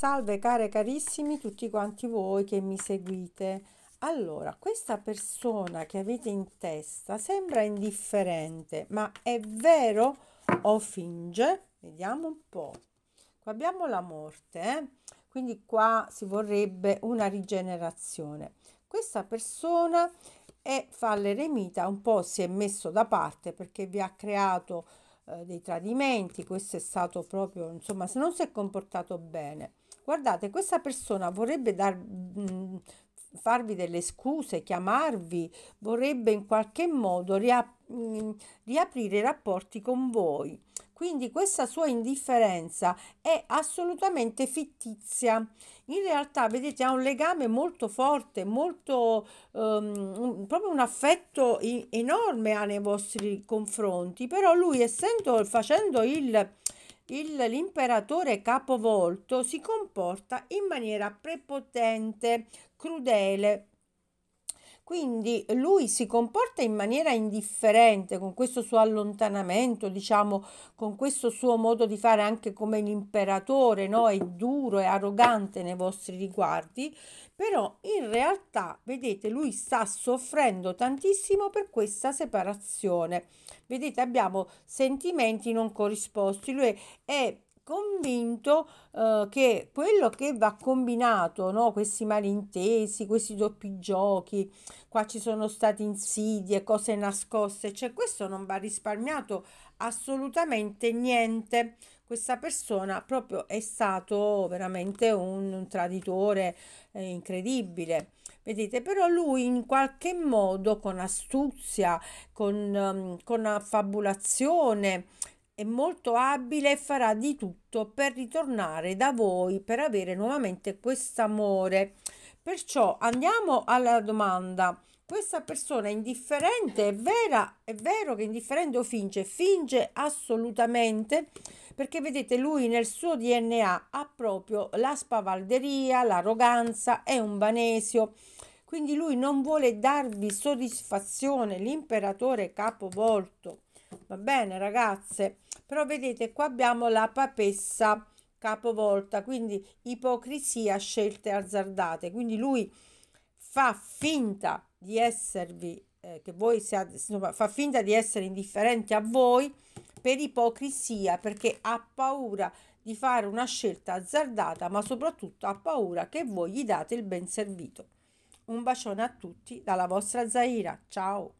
Salve care carissimi tutti quanti voi che mi seguite. Allora, questa persona che avete in testa sembra indifferente, ma è vero o finge? Vediamo un po'. Qua abbiamo la morte, eh? quindi qua si vorrebbe una rigenerazione. Questa persona è, fa l'eremita, un po' si è messo da parte perché vi ha creato eh, dei tradimenti, questo è stato proprio, insomma, se non si è comportato bene guardate, questa persona vorrebbe dar, mh, mm, farvi delle scuse, chiamarvi, vorrebbe in qualche modo riap- mh, mm, riaprire i rapporti con voi. Quindi questa sua indifferenza è assolutamente fittizia. In realtà, vedete, ha un legame molto forte, molto ehm, proprio un affetto enorme ha nei vostri confronti, però lui essendo facendo il il, l'imperatore capovolto si comporta in maniera prepotente, crudele, quindi lui si comporta in maniera indifferente con questo suo allontanamento, diciamo, con questo suo modo di fare anche come l'imperatore, no? È duro, è arrogante nei vostri riguardi, però in realtà, vedete, lui sta soffrendo tantissimo per questa separazione. Vedete, abbiamo sentimenti non corrisposti, lui è convinto eh, che quello che va combinato, no? questi malintesi, questi doppi giochi, qua ci sono state insidie, cose nascoste, cioè questo non va risparmiato assolutamente niente. Questa persona proprio è stato veramente un, un traditore eh, incredibile. Vedete, però lui in qualche modo con astuzia, con, um, con affabulazione, è molto abile e farà di tutto per ritornare da voi per avere nuovamente quest'amore. Perciò andiamo alla domanda. Questa persona è indifferente, è vera, è vero che è indifferente o finge? Finge assolutamente perché vedete lui nel suo DNA ha proprio la spavalderia, l'arroganza, è un vanesio. Quindi lui non vuole darvi soddisfazione, l'imperatore capovolto va bene ragazze però vedete qua abbiamo la papessa capovolta quindi ipocrisia scelte azzardate quindi lui fa finta di esservi eh, che voi siate insomma fa finta di essere indifferenti a voi per ipocrisia perché ha paura di fare una scelta azzardata ma soprattutto ha paura che voi gli date il ben servito un bacione a tutti dalla vostra Zaira ciao